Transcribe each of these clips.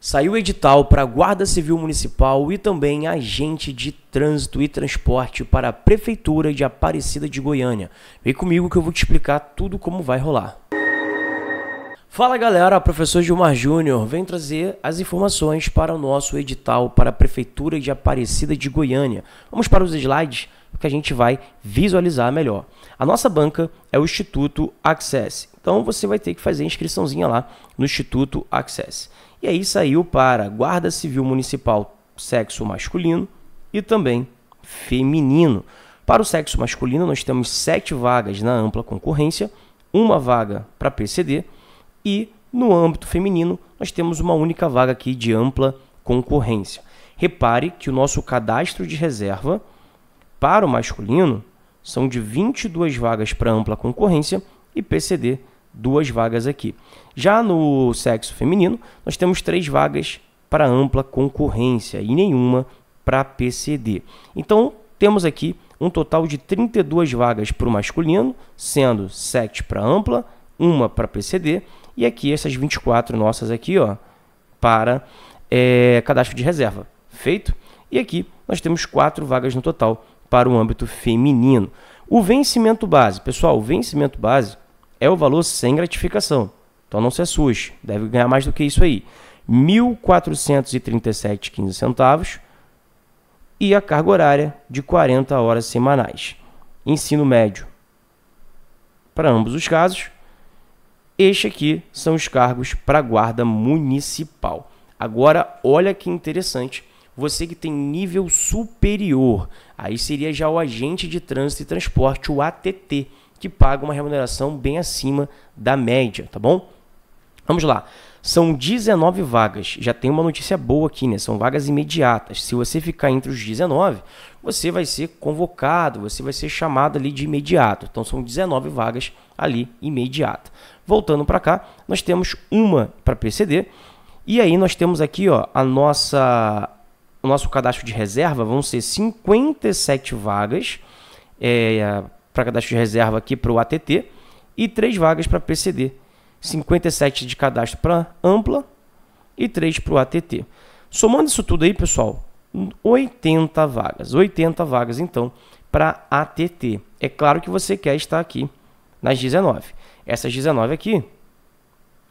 Saiu o edital para Guarda Civil Municipal e também agente de trânsito e transporte para a Prefeitura de Aparecida de Goiânia. Vem comigo que eu vou te explicar tudo como vai rolar. Fala galera, professor Gilmar Júnior vem trazer as informações para o nosso edital para a Prefeitura de Aparecida de Goiânia. Vamos para os slides que a gente vai visualizar melhor. A nossa banca é o Instituto Access, então você vai ter que fazer a inscriçãozinha lá no Instituto Access. E aí saiu para Guarda Civil Municipal, sexo masculino e também feminino. Para o sexo masculino, nós temos sete vagas na ampla concorrência, uma vaga para PCD e no âmbito feminino, nós temos uma única vaga aqui de ampla concorrência. Repare que o nosso cadastro de reserva para o masculino são de 22 vagas para ampla concorrência e PCD duas vagas aqui. Já no sexo feminino, nós temos três vagas para ampla concorrência e nenhuma para PCD. Então, temos aqui um total de 32 vagas para o masculino, sendo 7 para ampla, uma para PCD e aqui essas 24 nossas aqui, ó, para é, cadastro de reserva. Feito? E aqui nós temos quatro vagas no total para o âmbito feminino. O vencimento base, pessoal, o vencimento base é o valor sem gratificação. Então não se assuste, deve ganhar mais do que isso aí. R$ 1.437,15 e a carga horária de 40 horas semanais. Ensino médio. Para ambos os casos, este aqui são os cargos para guarda municipal. Agora, olha que interessante. Você que tem nível superior, aí seria já o agente de trânsito e transporte, o ATT que paga uma remuneração bem acima da média, tá bom? Vamos lá. São 19 vagas. Já tem uma notícia boa aqui, né? São vagas imediatas. Se você ficar entre os 19, você vai ser convocado, você vai ser chamado ali de imediato. Então são 19 vagas ali imediata. Voltando para cá, nós temos uma para PCD. E aí nós temos aqui, ó, a nossa o nosso cadastro de reserva vão ser 57 vagas é, para cadastro de reserva aqui para o ATT e três vagas para PCD. 57 de cadastro para ampla e três para o ATT. Somando isso tudo aí, pessoal, 80 vagas. 80 vagas, então, para ATT. É claro que você quer estar aqui nas 19. Essas 19 aqui,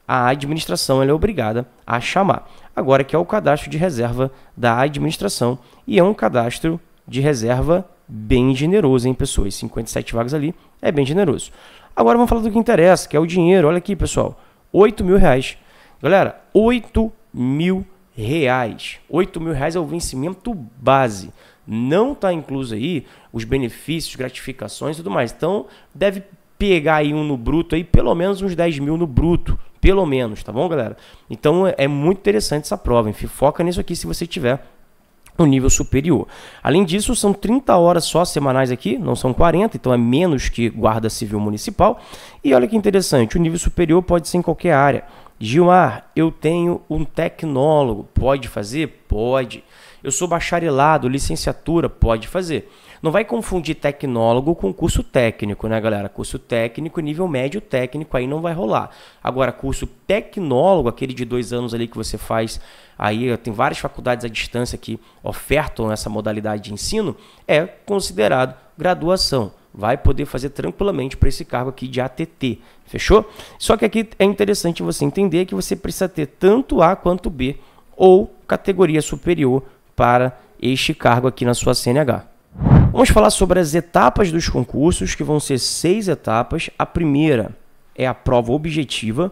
a administração é obrigada a chamar. Agora que é o cadastro de reserva da administração e é um cadastro de reserva bem generoso, hein, pessoas? 57 vagas ali é bem generoso. Agora vamos falar do que interessa, que é o dinheiro. Olha aqui, pessoal. 8 mil reais. Galera, 8 mil reais. 8 mil reais é o vencimento base. Não está incluso aí os benefícios, gratificações e tudo mais. Então, deve pegar aí um no bruto aí, pelo menos uns 10 mil no bruto. Pelo menos, tá bom, galera? Então, é, é muito interessante essa prova. Enfim, foca nisso aqui se você tiver no nível superior. Além disso, são 30 horas só semanais aqui, não são 40, então é menos que guarda civil municipal. E olha que interessante, o nível superior pode ser em qualquer área. Gilmar, eu tenho um tecnólogo, pode fazer? Pode. Eu sou bacharelado, licenciatura, pode fazer. Não vai confundir tecnólogo com curso técnico, né, galera? Curso técnico, nível médio técnico, aí não vai rolar. Agora, curso tecnólogo, aquele de dois anos ali que você faz aí tem várias faculdades à distância que ofertam essa modalidade de ensino, é considerado graduação. Vai poder fazer tranquilamente para esse cargo aqui de ATT, fechou? Só que aqui é interessante você entender que você precisa ter tanto A quanto B ou categoria superior para este cargo aqui na sua CNH. Vamos falar sobre as etapas dos concursos, que vão ser seis etapas. A primeira é a prova objetiva,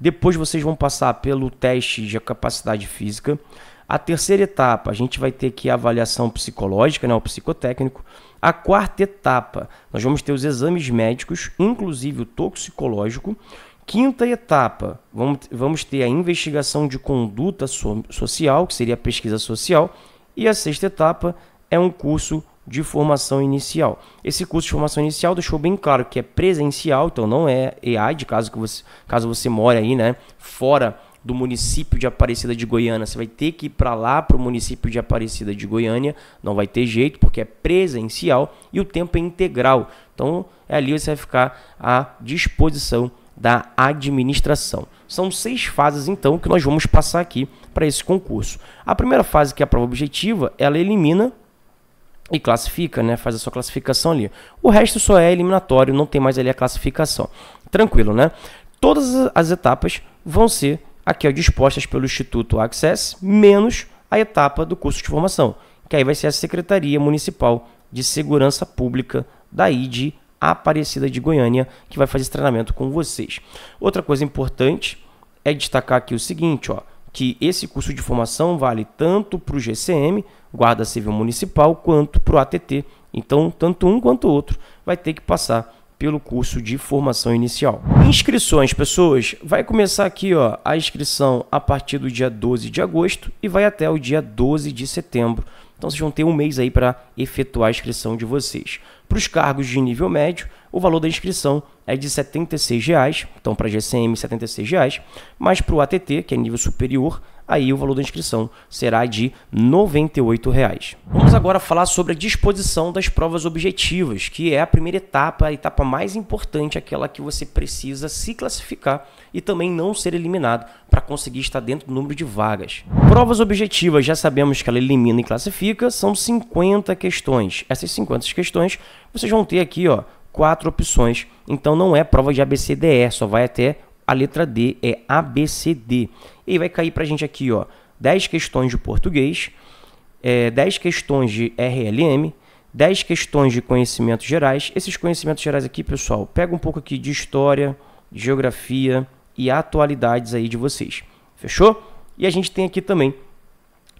depois vocês vão passar pelo teste de capacidade física. A terceira etapa, a gente vai ter que a avaliação psicológica, né, o psicotécnico. A quarta etapa, nós vamos ter os exames médicos, inclusive o toxicológico. Quinta etapa, vamos, ter a investigação de conduta social, que seria a pesquisa social. E a sexta etapa é um curso de formação inicial. Esse curso de formação inicial deixou bem claro que é presencial, então não é EAD, caso, que você, caso você mora aí, né, fora do município de Aparecida de Goiânia, você vai ter que ir para lá, para o município de Aparecida de Goiânia, não vai ter jeito, porque é presencial e o tempo é integral. Então, é ali você vai ficar à disposição da administração. São seis fases, então, que nós vamos passar aqui para esse concurso. A primeira fase, que é a prova objetiva, ela elimina e classifica, né? Faz a sua classificação ali. O resto só é eliminatório, não tem mais ali a classificação. Tranquilo, né? Todas as etapas vão ser aqui ó, dispostas pelo Instituto Access, menos a etapa do curso de formação, que aí vai ser a Secretaria Municipal de Segurança Pública da ID Aparecida de Goiânia, que vai fazer esse treinamento com vocês. Outra coisa importante é destacar aqui o seguinte, ó, que esse curso de formação vale tanto para o GCM, Guarda Civil Municipal, quanto para o ATT. Então, tanto um quanto o outro vai ter que passar pelo curso de formação inicial. Inscrições, pessoas, vai começar aqui ó, a inscrição a partir do dia 12 de agosto e vai até o dia 12 de setembro. Então vocês vão ter um mês aí para efetuar a inscrição de vocês. Para os cargos de nível médio, o valor da inscrição é de R$ 76,00, então para GCM R$ 76,00, mas para o ATT, que é nível superior, aí o valor da inscrição será de R$ 98,00. Vamos agora falar sobre a disposição das provas objetivas, que é a primeira etapa, a etapa mais importante, aquela que você precisa se classificar e também não ser eliminado para conseguir estar dentro do número de vagas. Provas objetivas, já sabemos que ela elimina e classifica, são 50 questões. Essas 50 questões vocês vão ter aqui, ó, quatro opções. Então não é prova de ABCDE, só vai até a letra D é ABCD. E aí vai cair para a gente aqui, ó, 10 questões de português, é, 10 questões de RLM, 10 questões de conhecimentos gerais. Esses conhecimentos gerais aqui, pessoal, pega um pouco aqui de história, geografia e atualidades aí de vocês. Fechou? E a gente tem aqui também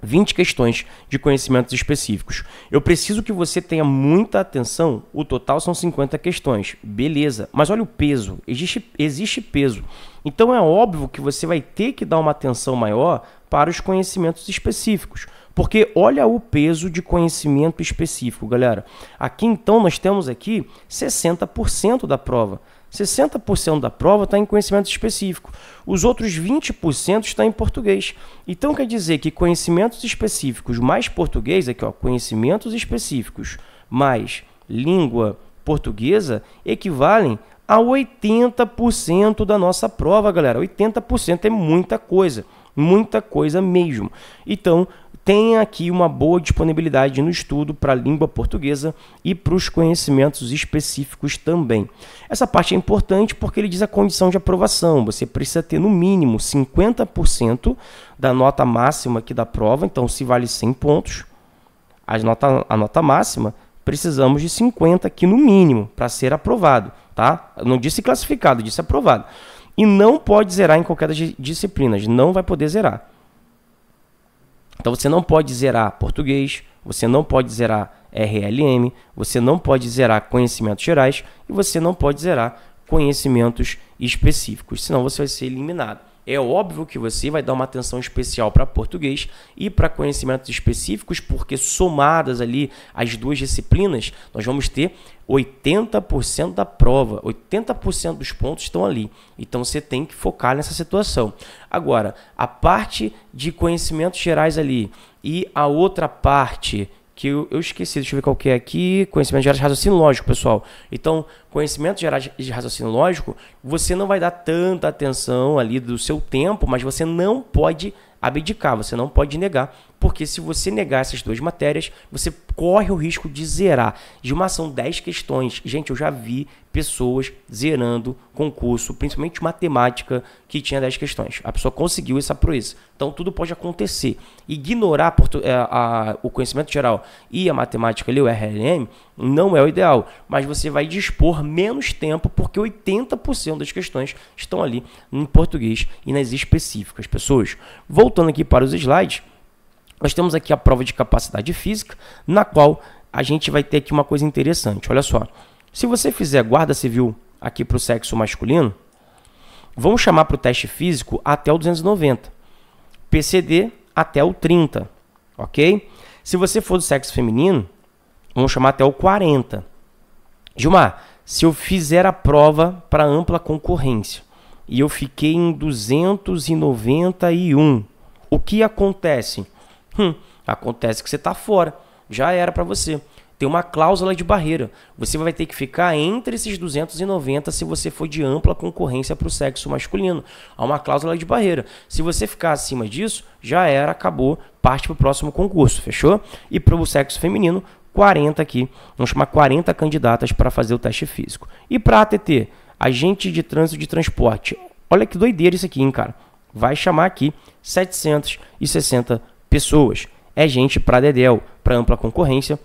20 questões de conhecimentos específicos. Eu preciso que você tenha muita atenção. O total são 50 questões. Beleza. Mas olha o peso. Existe, existe peso. Então é óbvio que você vai ter que dar uma atenção maior para os conhecimentos específicos. Porque olha o peso de conhecimento específico, galera. Aqui então nós temos aqui 60% da prova. 60% da prova está em conhecimento específico. Os outros 20% está em português. Então quer dizer que conhecimentos específicos mais português, aqui ó, conhecimentos específicos mais língua portuguesa equivalem a 80% da nossa prova, galera. 80% é muita coisa, muita coisa mesmo. Então, tenha aqui uma boa disponibilidade no estudo para a língua portuguesa e para os conhecimentos específicos também. Essa parte é importante porque ele diz a condição de aprovação. Você precisa ter no mínimo 50% da nota máxima aqui da prova, então se vale 100 pontos, a nota, a nota máxima precisamos de 50 aqui no mínimo para ser aprovado, tá? não disse classificado, disse aprovado. E não pode zerar em qualquer das disciplinas, não vai poder zerar. Então você não pode zerar português, você não pode zerar RLM, você não pode zerar conhecimentos gerais e você não pode zerar conhecimentos específicos, senão você vai ser eliminado. É óbvio que você vai dar uma atenção especial para português e para conhecimentos específicos, porque somadas ali as duas disciplinas, nós vamos ter 80% da prova, 80% dos pontos estão ali. Então você tem que focar nessa situação. Agora, a parte de conhecimentos gerais ali e a outra parte que eu, eu, esqueci, deixa eu ver qual que é aqui, conhecimento geral de raciocínio lógico, pessoal. Então, conhecimento geral de raciocínio lógico, você não vai dar tanta atenção ali do seu tempo, mas você não pode abdicar, você não pode negar, porque se você negar essas duas matérias, você corre o risco de zerar. De uma ação 10 questões, gente, eu já vi pessoas zerando concurso, principalmente matemática, que tinha 10 questões. A pessoa conseguiu essa proeza. Então tudo pode acontecer. Ignorar é, a, o conhecimento geral e a matemática ali, o RLM, não é o ideal, mas você vai dispor menos tempo, porque 80% das questões estão ali em português e nas específicas. Pessoas, voltando voltando aqui para os slides, nós temos aqui a prova de capacidade física, na qual a gente vai ter aqui uma coisa interessante. Olha só, se você fizer guarda civil aqui para o sexo masculino, vamos chamar para o teste físico até o 290, PCD até o 30, ok? Se você for do sexo feminino, vamos chamar até o 40. Gilmar, se eu fizer a prova para ampla concorrência e eu fiquei em 291, o que acontece? Hum, acontece que você está fora. Já era para você. Tem uma cláusula de barreira. Você vai ter que ficar entre esses 290 se você for de ampla concorrência para o sexo masculino. Há uma cláusula de barreira. Se você ficar acima disso, já era, acabou, parte para o próximo concurso, fechou? E para o sexo feminino, 40 aqui. Vamos chamar 40 candidatas para fazer o teste físico. E para ATT, agente de trânsito de transporte. Olha que doideira isso aqui, hein, cara vai chamar aqui 760 pessoas. É gente para Dedel, para ampla concorrência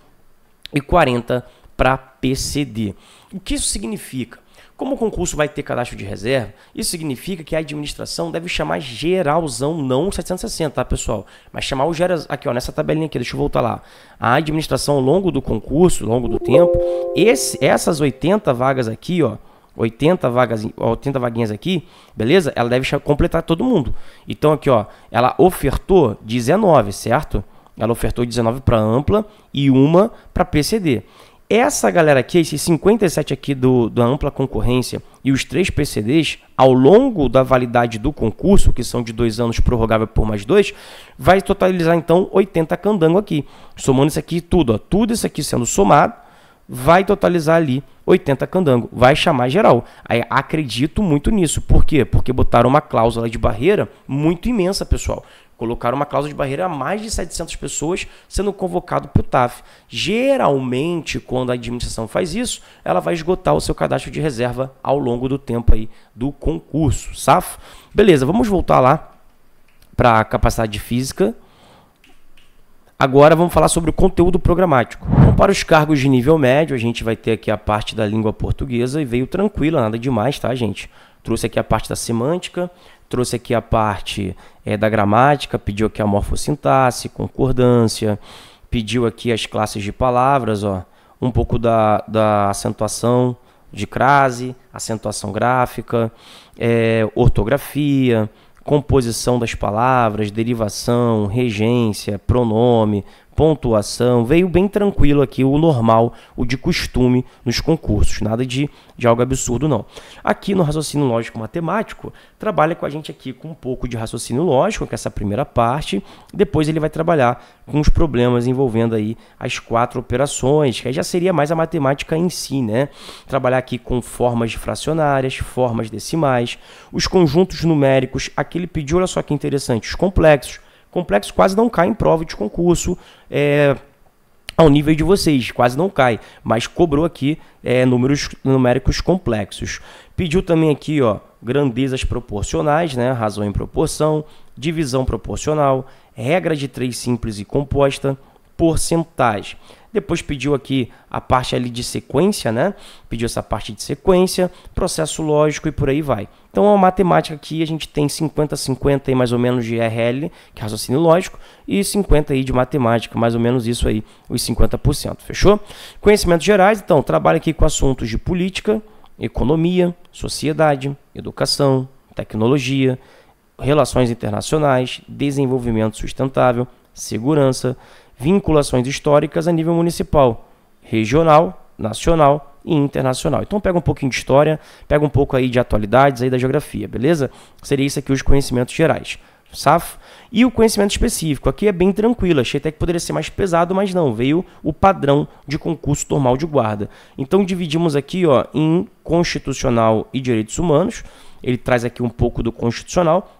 e 40 para PCD. O que isso significa? Como o concurso vai ter cadastro de reserva, isso significa que a administração deve chamar geralzão, não 760, tá, pessoal? Mas chamar o geral aqui, ó, nessa tabelinha aqui, deixa eu voltar lá. A administração ao longo do concurso, ao longo do tempo, esse, essas 80 vagas aqui, ó, 80 vagas, 80 vaguinhas aqui, beleza? Ela deve completar todo mundo. Então aqui, ó, ela ofertou 19, certo? Ela ofertou 19 para ampla e uma para PCD. Essa galera aqui, esses 57 aqui do, da ampla concorrência e os três PCDs, ao longo da validade do concurso, que são de dois anos prorrogável por mais dois, vai totalizar então 80 candango aqui. Somando isso aqui tudo, ó, tudo isso aqui sendo somado, vai totalizar ali 80 candango, vai chamar geral. Aí, acredito muito nisso. Por quê? Porque botaram uma cláusula de barreira muito imensa, pessoal. Colocaram uma cláusula de barreira a mais de 700 pessoas sendo convocado para o TAF. Geralmente, quando a administração faz isso, ela vai esgotar o seu cadastro de reserva ao longo do tempo aí do concurso, safo? Beleza, vamos voltar lá para a capacidade física Agora vamos falar sobre o conteúdo programático. Então, para os cargos de nível médio, a gente vai ter aqui a parte da língua portuguesa e veio tranquila, nada demais, tá, gente? Trouxe aqui a parte da semântica, trouxe aqui a parte é, da gramática, pediu aqui a morfossintaxe, concordância, pediu aqui as classes de palavras, ó, um pouco da, da acentuação de crase, acentuação gráfica, é, ortografia, composição das palavras, derivação, regência, pronome, pontuação, veio bem tranquilo aqui o normal, o de costume nos concursos, nada de, de algo absurdo não. Aqui no raciocínio lógico matemático, trabalha com a gente aqui com um pouco de raciocínio lógico, que é essa primeira parte, depois ele vai trabalhar com os problemas envolvendo aí as quatro operações, que já seria mais a matemática em si, né? Trabalhar aqui com formas fracionárias, formas decimais, os conjuntos numéricos, aqui ele pediu, olha só que interessante, os complexos, complexo quase não cai em prova de concurso. É, ao nível de vocês, quase não cai, mas cobrou aqui é, números numéricos complexos. Pediu também aqui, ó, grandezas proporcionais, né, razão em proporção, divisão proporcional, regra de três simples e composta, porcentagem. Depois pediu aqui a parte ali de sequência, né? Pediu essa parte de sequência, processo lógico e por aí vai. Então, a matemática aqui a gente tem 50 50 e mais ou menos de RL, que é raciocínio lógico, e 50 aí de matemática, mais ou menos isso aí, os 50%, fechou? Conhecimentos gerais, então, trabalha aqui com assuntos de política, economia, sociedade, educação, tecnologia, relações internacionais, desenvolvimento sustentável, segurança, vinculações históricas a nível municipal, regional, nacional e internacional. Então pega um pouquinho de história, pega um pouco aí de atualidades aí da geografia, beleza? Seria isso aqui os conhecimentos gerais. saf. E o conhecimento específico, aqui é bem tranquilo, achei até que poderia ser mais pesado, mas não, veio o padrão de concurso normal de guarda. Então dividimos aqui ó, em constitucional e direitos humanos, ele traz aqui um pouco do constitucional,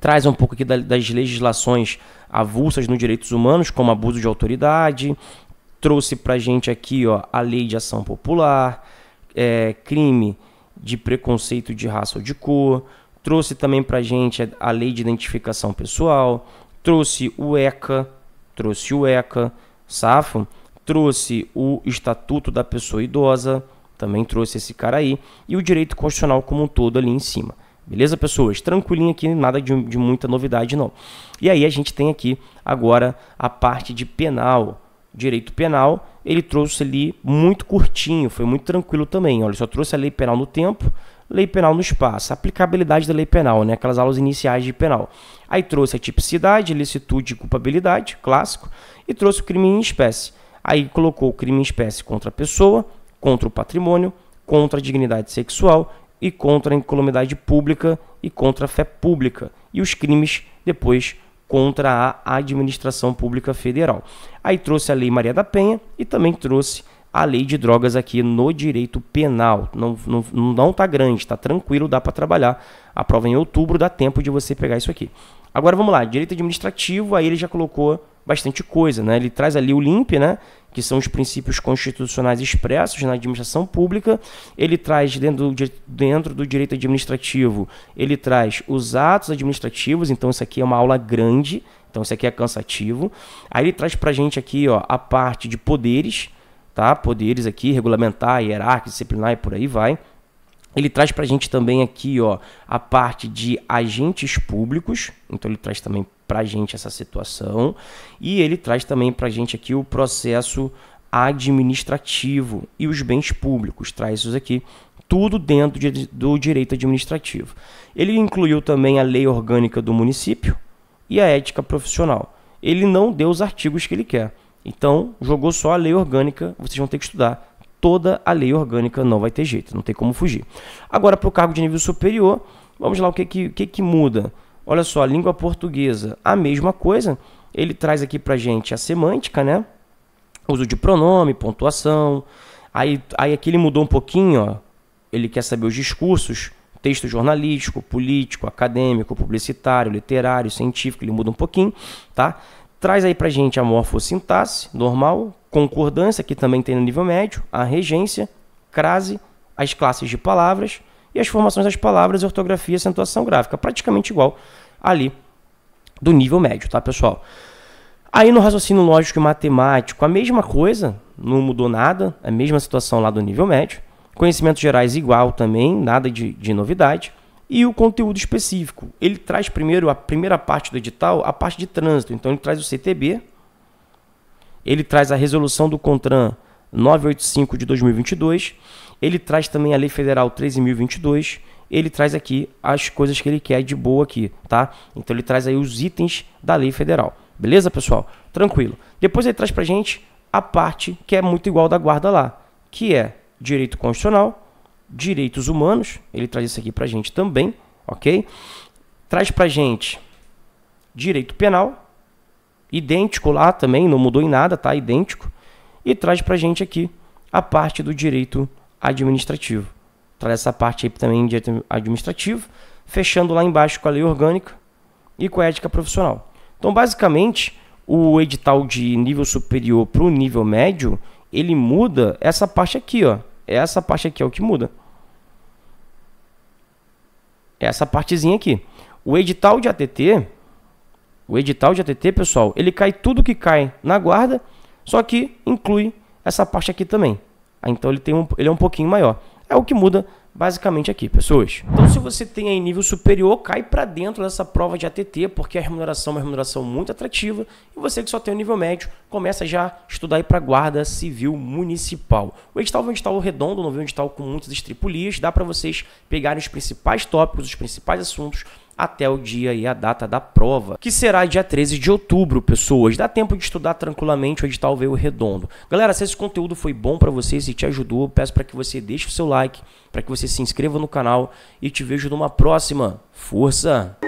traz um pouco aqui das legislações avulsas nos direitos humanos, como abuso de autoridade, trouxe para gente aqui ó, a lei de ação popular, é, crime de preconceito de raça ou de cor, trouxe também para gente a lei de identificação pessoal, trouxe o ECA, trouxe o ECA, safo, trouxe o Estatuto da Pessoa Idosa, também trouxe esse cara aí, e o direito constitucional como um todo ali em cima. Beleza, pessoas? Tranquilinho aqui, nada de, de muita novidade não. E aí a gente tem aqui agora a parte de penal. Direito penal, ele trouxe ali muito curtinho, foi muito tranquilo também. Olha, só trouxe a lei penal no tempo, lei penal no espaço, aplicabilidade da lei penal, né? aquelas aulas iniciais de penal. Aí trouxe a tipicidade, licitude e culpabilidade, clássico, e trouxe o crime em espécie. Aí colocou o crime em espécie contra a pessoa, contra o patrimônio, contra a dignidade sexual, e contra a incolumidade pública e contra a fé pública, e os crimes depois contra a administração pública federal. Aí trouxe a Lei Maria da Penha e também trouxe a lei de drogas aqui no direito penal. Não, não, não tá grande, tá tranquilo, dá para trabalhar. A prova é em outubro, dá tempo de você pegar isso aqui. Agora vamos lá, direito administrativo, aí ele já colocou bastante coisa, né? Ele traz ali o LIMP, né? que são os princípios constitucionais expressos na administração pública. Ele traz dentro do, dentro do direito administrativo, ele traz os atos administrativos, então isso aqui é uma aula grande, então isso aqui é cansativo. Aí ele traz para a gente aqui ó, a parte de poderes, tá? Poderes aqui, regulamentar, hierárquico, disciplinar e por aí vai. Ele traz para a gente também aqui ó, a parte de agentes públicos, então ele traz também para a gente essa situação e ele traz também para a gente aqui o processo administrativo e os bens públicos, traz isso aqui tudo dentro de, do direito administrativo. Ele incluiu também a lei orgânica do município e a ética profissional. Ele não deu os artigos que ele quer. Então, jogou só a lei orgânica, vocês vão ter que estudar toda a lei orgânica, não vai ter jeito, não tem como fugir. Agora, para o cargo de nível superior, vamos lá, o que, que, que, que muda? Olha só, língua portuguesa, a mesma coisa. Ele traz aqui pra gente a semântica, né? Uso de pronome, pontuação. Aí, aí aqui ele mudou um pouquinho, ó. Ele quer saber os discursos, texto jornalístico, político, acadêmico, publicitário, literário, científico, ele muda um pouquinho, tá? Traz aí pra gente a morfossintaxe, normal, concordância, que também tem no nível médio, a regência, crase, as classes de palavras, e as formações das palavras, ortografia e acentuação gráfica, praticamente igual ali do nível médio, tá, pessoal? Aí no raciocínio lógico e matemático, a mesma coisa, não mudou nada, a mesma situação lá do nível médio. Conhecimentos gerais igual também, nada de, de novidade. E o conteúdo específico, ele traz primeiro a primeira parte do edital, a parte de trânsito. Então ele traz o CTB, ele traz a resolução do CONTRAN, 985 de 2022, ele traz também a Lei Federal 13.022, ele traz aqui as coisas que ele quer de boa aqui, tá? Então ele traz aí os itens da Lei Federal. Beleza, pessoal? Tranquilo. Depois ele traz pra gente a parte que é muito igual da guarda lá, que é direito constitucional, direitos humanos, ele traz isso aqui pra gente também, ok? Traz pra gente direito penal, idêntico lá também, não mudou em nada, tá? Idêntico e traz para a gente aqui a parte do direito administrativo. Traz essa parte aí também direito administrativo, fechando lá embaixo com a lei orgânica e com a ética profissional. Então, basicamente, o edital de nível superior para o nível médio, ele muda essa parte aqui, ó. É essa parte aqui é o que muda. É essa partezinha aqui. O edital de ATT, o edital de ATT, pessoal, ele cai tudo que cai na guarda só que inclui essa parte aqui também. Ah, então ele, tem um, ele é um pouquinho maior. É o que muda basicamente aqui, pessoas. Então, se você tem aí nível superior, cai para dentro dessa prova de ATT, porque a remuneração é uma remuneração muito atrativa. E você que só tem o nível médio, começa já a estudar aí para guarda civil municipal. O edital é um edital redondo, não é um edital com muitas estripulias, dá para vocês pegarem os principais tópicos, os principais assuntos até o dia e a data da prova, que será dia 13 de outubro, pessoas. Dá tempo de estudar tranquilamente o edital Veio Redondo. Galera, se esse conteúdo foi bom para vocês e te ajudou, peço para que você deixe o seu like, para que você se inscreva no canal e te vejo numa próxima. Força!